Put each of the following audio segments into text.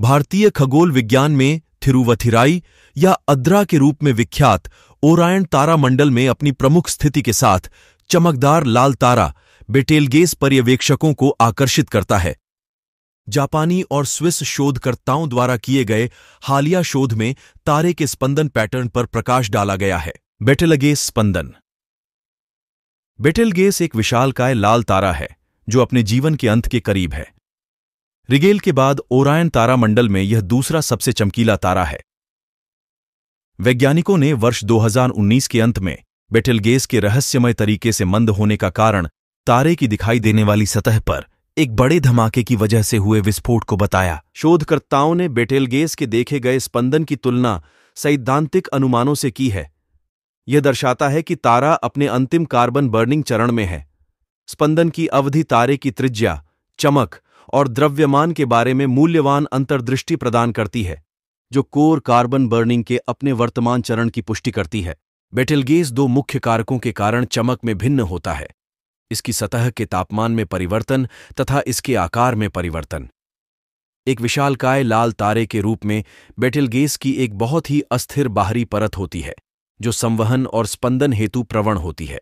भारतीय खगोल विज्ञान में थिरुवथिराई या अद्रा के रूप में विख्यात ओरायण तारामंडल में अपनी प्रमुख स्थिति के साथ चमकदार लाल तारा बेटेलगेस पर्यवेक्षकों को आकर्षित करता है जापानी और स्विस शोधकर्ताओं द्वारा किए गए हालिया शोध में तारे के स्पंदन पैटर्न पर प्रकाश डाला गया है बेटेलगेस स्पंदन बेटेलगेस एक विशालकाय लाल तारा है जो अपने जीवन के अंत के करीब है रिगेल के बाद ओरायन तारामंडल में यह दूसरा सबसे चमकीला तारा है वैज्ञानिकों ने वर्ष 2019 के अंत में बेटलगेस के रहस्यमय तरीके से मंद होने का कारण तारे की दिखाई देने वाली सतह पर एक बड़े धमाके की वजह से हुए विस्फोट को बताया शोधकर्ताओं ने बेटेलगेस के देखे गए स्पंदन की तुलना सैद्धांतिक अनुमानों से की है यह दर्शाता है कि तारा अपने अंतिम कार्बन बर्निंग चरण में है स्पंदन की अवधि तारे की त्रिज्या चमक और द्रव्यमान के बारे में मूल्यवान अंतर्दृष्टि प्रदान करती है जो कोर कार्बन बर्निंग के अपने वर्तमान चरण की पुष्टि करती है बेटिलगेज दो मुख्य कारकों के कारण चमक में भिन्न होता है इसकी सतह के तापमान में परिवर्तन तथा इसके आकार में परिवर्तन एक विशालकाय लाल तारे के रूप में बेटलगेज की एक बहुत ही अस्थिर बाहरी परत होती है जो संवहन और स्पंदन हेतु प्रवण होती है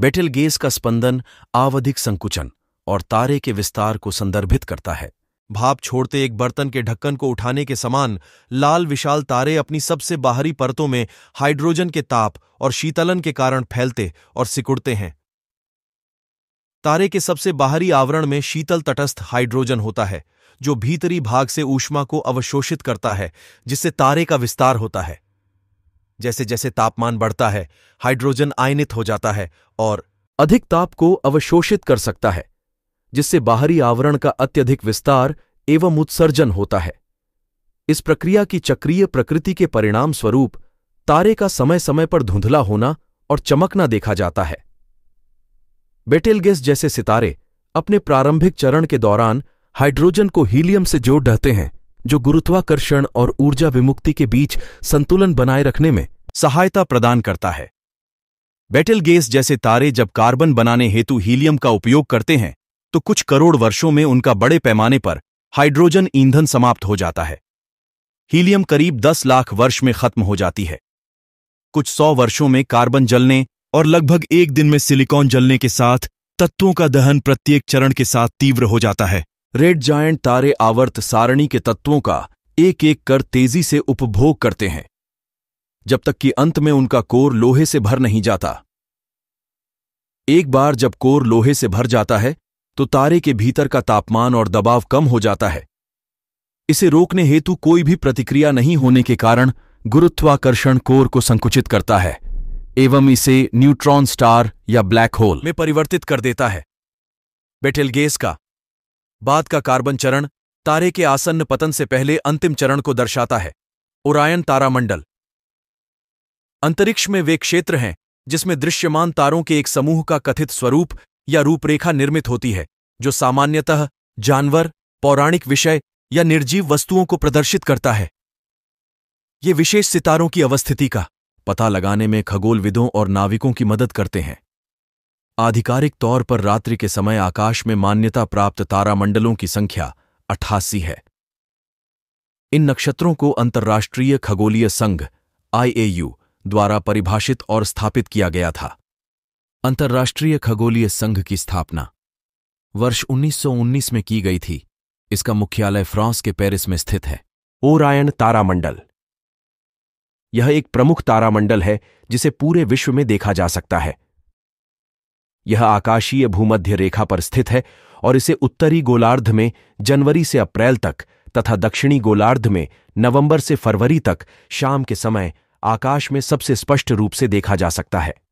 बेटिलगेस का स्पंदन आवधिक संकुचन और तारे के विस्तार को संदर्भित करता है भाप छोड़ते एक बर्तन के ढक्कन को उठाने के समान लाल विशाल तारे अपनी सबसे बाहरी परतों में हाइड्रोजन के ताप और शीतलन के कारण फैलते और सिकुड़ते हैं तारे के सबसे बाहरी आवरण में शीतल तटस्थ हाइड्रोजन होता है जो भीतरी भाग से ऊष्मा को अवशोषित करता है जिससे तारे का विस्तार होता है जैसे जैसे तापमान बढ़ता है हाइड्रोजन आयनित हो जाता है और अधिक ताप को अवशोषित कर सकता है जिससे बाहरी आवरण का अत्यधिक विस्तार एवं उत्सर्जन होता है इस प्रक्रिया की चक्रीय प्रकृति के परिणाम स्वरूप तारे का समय समय पर धुंधला होना और चमकना देखा जाता है बेटेलगेस जैसे सितारे अपने प्रारंभिक चरण के दौरान हाइड्रोजन को हीलियम से जोड़ ढहते हैं जो गुरुत्वाकर्षण और ऊर्जा विमुक्ति के बीच संतुलन बनाए रखने में सहायता प्रदान करता है बेटेलगेस जैसे तारे जब कार्बन बनाने हेतु हीलियम का उपयोग करते हैं तो कुछ करोड़ वर्षों में उनका बड़े पैमाने पर हाइड्रोजन ईंधन समाप्त हो जाता है हीलियम करीब 10 लाख वर्ष में खत्म हो जाती है कुछ सौ वर्षों में कार्बन जलने और लगभग एक दिन में सिलिकॉन जलने के साथ तत्वों का दहन प्रत्येक चरण के साथ तीव्र हो जाता है रेड जायंट तारे आवर्त सारणी के तत्वों का एक एक कर तेजी से उपभोग करते हैं जब तक कि अंत में उनका कोर लोहे से भर नहीं जाता एक बार जब कोर लोहे से भर जाता है तो तारे के भीतर का तापमान और दबाव कम हो जाता है इसे रोकने हेतु कोई भी प्रतिक्रिया नहीं होने के कारण गुरुत्वाकर्षण कोर को संकुचित करता है एवं इसे न्यूट्रॉन स्टार या ब्लैक होल में परिवर्तित कर देता है बेटेलगेस का बाद का कार्बन चरण तारे के आसन्न पतन से पहले अंतिम चरण को दर्शाता है उरायन तारामंडल अंतरिक्ष में वे क्षेत्र हैं जिसमें दृश्यमान तारों के एक समूह का कथित स्वरूप या रूपरेखा निर्मित होती है जो सामान्यतः जानवर पौराणिक विषय या निर्जीव वस्तुओं को प्रदर्शित करता है ये विशेष सितारों की अवस्थिति का पता लगाने में खगोलविदों और नाविकों की मदद करते हैं आधिकारिक तौर पर रात्रि के समय आकाश में मान्यता प्राप्त तारामंडलों की संख्या अठासी है इन नक्षत्रों को अंतर्राष्ट्रीय खगोलीय संघ आईएयू द्वारा परिभाषित और स्थापित किया गया था अंतर्राष्ट्रीय खगोलीय संघ की स्थापना वर्ष 1919 में की गई थी इसका मुख्यालय फ्रांस के पेरिस में स्थित है ओरायन तारामंडल यह एक प्रमुख तारामंडल है जिसे पूरे विश्व में देखा जा सकता है यह आकाशीय भूमध्य रेखा पर स्थित है और इसे उत्तरी गोलार्ध में जनवरी से अप्रैल तक तथा दक्षिणी गोलार्ध में नवंबर से फरवरी तक शाम के समय आकाश में सबसे स्पष्ट रूप से देखा जा सकता है